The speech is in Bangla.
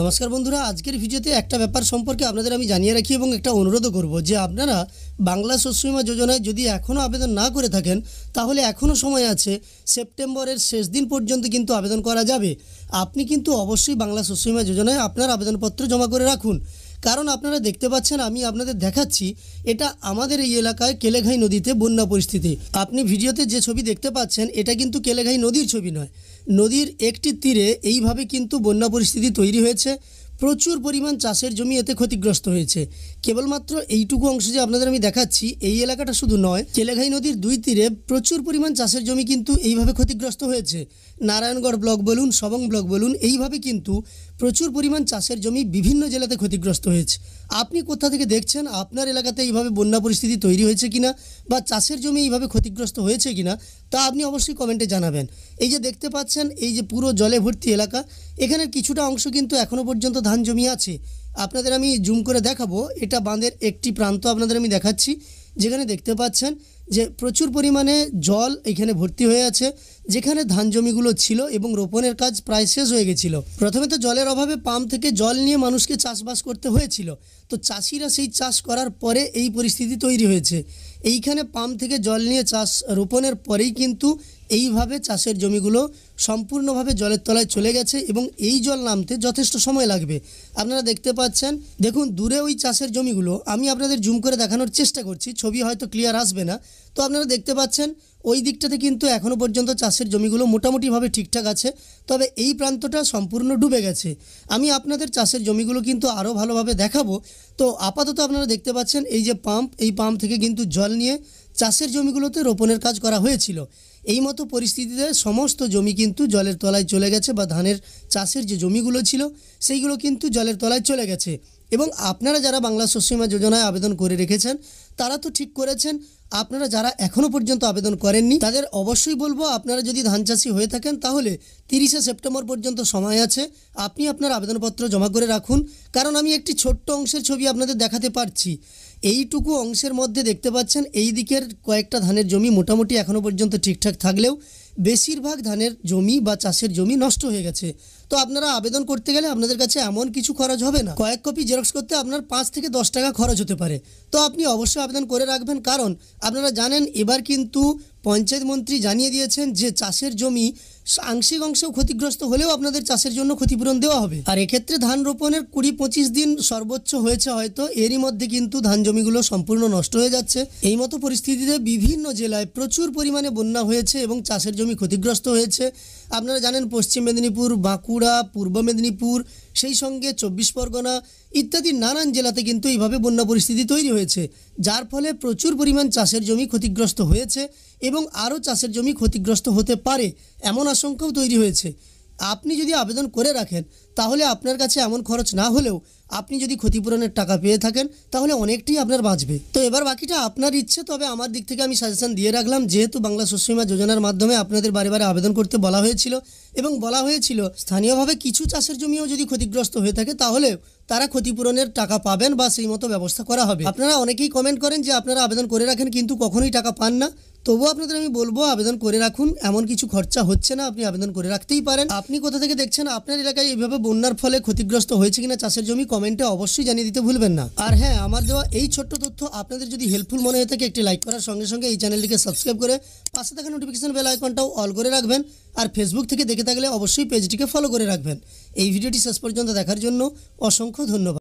নমস্কার বন্ধুরা আজকের ভিডিওতে একটা ব্যাপার সম্পর্কে আপনাদের আমি জানিয়ে রাখি এবং একটা অনুরোধও করব যে আপনারা বাংলা বীমা যোজনায় যদি এখনও আবেদন না করে থাকেন তাহলে এখনও সময় আছে সেপ্টেম্বরের শেষ দিন পর্যন্ত কিন্তু আবেদন করা যাবে আপনি কিন্তু অবশ্যই বাংলা শস্যবিমা যোজনায় আপনার আবেদনপত্র জমা করে রাখুন কারণ আপনারা দেখতে পাচ্ছেন আমি আপনাদের দেখাচ্ছি এটা আমাদের এই এলাকায় কেলেঘাই নদীতে বন্যা পরিস্থিতি আপনি ভিডিওতে যে ছবি দেখতে পাচ্ছেন এটা কিন্তু কেলেঘাই নদীর ছবি নয় নদীর একটি তীরে এইভাবে কিন্তু বন্যা পরিস্থিতি তৈরি হয়েছে প্রচুর পরিমাণ চাষের জমি এতে ক্ষতিগ্রস্ত হয়েছে কেবলমাত্র এইটুকু অংশ যে আপনাদের আমি দেখাচ্ছি এই এলাকাটা শুধু নয় কেলেঘাই নদীর দুই তীরে প্রচুর পরিমাণ চাষের জমি কিন্তু এইভাবে ক্ষতিগ্রস্ত হয়েছে নারায়ণগড় ব্লক বলুন সবং ব্লক বলুন এইভাবে কিন্তু প্রচুর পরিমাণ চাষের জমি বিভিন্ন জেলাতে ক্ষতিগ্রস্ত হয়েছে আপনি কোথা থেকে দেখছেন আপনার এলাকাতে এইভাবে বন্যা পরিস্থিতি তৈরি হয়েছে কিনা বা চাষের জমি এইভাবে ক্ষতিগ্রস্ত হয়েছে কিনা তা আপনি অবশ্যই কমেন্টে জানাবেন এই যে দেখতে পাচ্ছেন এই যে পুরো জলে ভর্তি এলাকা এখানের কিছুটা অংশ কিন্তু এখনও পর্যন্ত ধান জমি আছে আপনাদের আমি জুম করে দেখাবো এটা বাঁধের একটি প্রান্ত আপনাদের আমি দেখাচ্ছি যেখানে দেখতে পাচ্ছেন যে প্রচুর পরিমাণে জল এখানে ভর্তি হয়ে আছে যেখানে ধান জমিগুলো ছিল এবং রোপণের কাজ প্রায় শেষ হয়ে গেছিল প্রথমে তো জলের অভাবে পাম্প থেকে জল নিয়ে মানুষকে চাষবাস করতে হয়েছিল তো চাষিরা সেই চাষ করার পরে এই পরিস্থিতি তৈরি হয়েছে এইখানে পাম্প থেকে জল নিয়ে চাষ রোপণের পরেই কিন্তু এইভাবে চাষের জমিগুলো সম্পূর্ণভাবে জলের তলায় চলে গেছে এবং এই জল নামতে যথেষ্ট সময় লাগবে আপনারা দেখতে পাচ্ছেন দেখুন দূরে ওই চাষের জমিগুলো আমি আপনাদের জুম করে দেখানোর চেষ্টা করছি ছবি হয়তো ক্লিয়ার আসবে না তো আপনারা দেখতে পাচ্ছেন ওই দিকটাতে কিন্তু এখনও পর্যন্ত চাষের জমিগুলো মোটামুটিভাবে ঠিকঠাক আছে তবে এই প্রান্তটা সম্পূর্ণ ডুবে গেছে আমি আপনাদের চাষের জমিগুলো কিন্তু আরও ভালোভাবে দেখাবো তো আপাতত আপনারা দেখতে পাচ্ছেন এই যে পাম্প এই পাম্প থেকে কিন্তু জল নিয়ে চাষের জমিগুলোতে রোপণের কাজ করা হয়েছিল এই মতো পরিস্থিতিতে সমস্ত জমি কিন্তু জলের তলায় চলে গেছে বা ধানের চাষের যে জমিগুলো ছিল সেইগুলো কিন্তু জলের তলায় চলে গেছে এবং আপনারা যারা বাংলা সুসীমা যোজনায় আবেদন করে রেখেছেন তারা তো ঠিক করেছেন আপনারা যারা এখনও পর্যন্ত আবেদন করেননি তাদের অবশ্যই বলবো আপনারা যদি ধান চাষি হয়ে থাকেন তাহলে তিরিশে সেপ্টেম্বর পর্যন্ত সময় আছে আপনি আপনার আবেদনপত্র জমা করে রাখুন কারণ আমি একটি ছোট্ট অংশের ছবি আপনাদের দেখাতে পারছি এইটুকু অংশের মধ্যে দেখতে পাচ্ছেন এই দিকের কয়েকটা ধানের জমি মোটামুটি এখনও পর্যন্ত ঠিকঠাক থাকলেও বেশিরভাগ ধানের জমি বা চাষের জমি নষ্ট হয়ে গেছে তো আপনারা আবেদন করতে গেলে আপনাদের কাছে এমন কিছু খরচ হবে না কয়েক কপি জেরক্স করতে আপনার পাঁচ থেকে দশ টাকা খরচ হতে পারে তো আপনি অবশ্যই আবেদন করে রাখবেন কারণ আপনারা জানেন এবার কিন্তু পঞ্চায়েত মন্ত্রী জানিয়ে দিয়েছেন যে চাষের জমি আংশিক অংশেও ক্ষতিগ্রস্ত হলেও আপনাদের চাষের জন্য ক্ষতিপূরণ দেওয়া হবে আর এক্ষেত্রে ধান রোপণের কুড়ি পঁচিশ দিন সর্বোচ্চ হয়েছে হয়তো এরই মধ্যে কিন্তু ধান জমিগুলো সম্পূর্ণ নষ্ট হয়ে যাচ্ছে এই মতো পরিস্থিতিতে বিভিন্ন জেলায় প্রচুর পরিমাণে বন্যা হয়েছে এবং চাষের জমি ক্ষতিগ্রস্ত হয়েছে আপনারা জানেন পশ্চিম মেদিনীপুর বাঁকুড়া পূর্ব মেদিনীপুর সেই সঙ্গে চব্বিশ পরগনা ইত্যাদি নানান জেলাতে কিন্তু এইভাবে বন্যা পরিস্থিতি তৈরি হয়েছে যার ফলে প্রচুর পরিমাণ চাষের জমি ক্ষতিগ্রস্ত হয়েছে এবং আরও চাষের জমি ক্ষতিগ্রস্ত হতে পারে এমন আশঙ্কাও তৈরি হয়েছে আপনি যদি আবেদন করে রাখেন তাহলে আপনার কাছে এমন খরচ না হলেও আপনি যদি ক্ষতিপূরণের টাকা পেয়ে থাকেন তাহলে অনেকটাই আপনার বাঁচবে তো এবার বাকিটা আপনার ইচ্ছে তবে আমার দিক থেকে আমি সাজেশন দিয়ে রাখলাম যেহেতু বাংলা বীমা যোজনার মাধ্যমে আপনাদের বারে বারে আবেদন করতে বলা হয়েছিল এবং বলা হয়েছিল স্থানীয়ভাবে কিছু চাষের জমিও যদি ক্ষতিগ্রস্ত হয়ে থাকে তাহলে তারা ক্ষতিপূরণের টাকা পাবেন বা সেই মতো ব্যবস্থা করা হবে আপনারা অনেকেই কমেন্ট করেন যে আপনারা আবেদন করে রাখেন কিন্তু কখনোই টাকা পান না তবুও আপনাদের আমি বলবো আবেদন করে রাখুন এমন কিছু খরচা হচ্ছে না আপনি আবেদন করে রাখতেই পারেন আপনি কোথা থেকে দেখছেন আপনার এলাকায় এইভাবে বন্যার ফলে ক্ষতিগ্রস্ত হয়েছে কিনা চাষের জমি কমেন্টে অবশ্যই জানিয়ে দিতে ভুলবেন না আর হ্যাঁ আমার দেওয়া এই ছোট্ট তথ্য আপনাদের যদি হেল্পফুল মনে হয়ে থাকে একটি লাইক করার সঙ্গে সঙ্গে এই চ্যানেলটিকে সাবস্ক্রাইব করে পাশে থাকা নোটিফিকেশন বেল আইকনটাও অল করে রাখবেন আর ফেসবুক থেকে দেখে থাকলে অবশ্যই পেজটিকে ফলো করে রাখবেন এই ভিডিওটি শেষ পর্যন্ত দেখার জন্য অসংখ্য ধন্যবাদ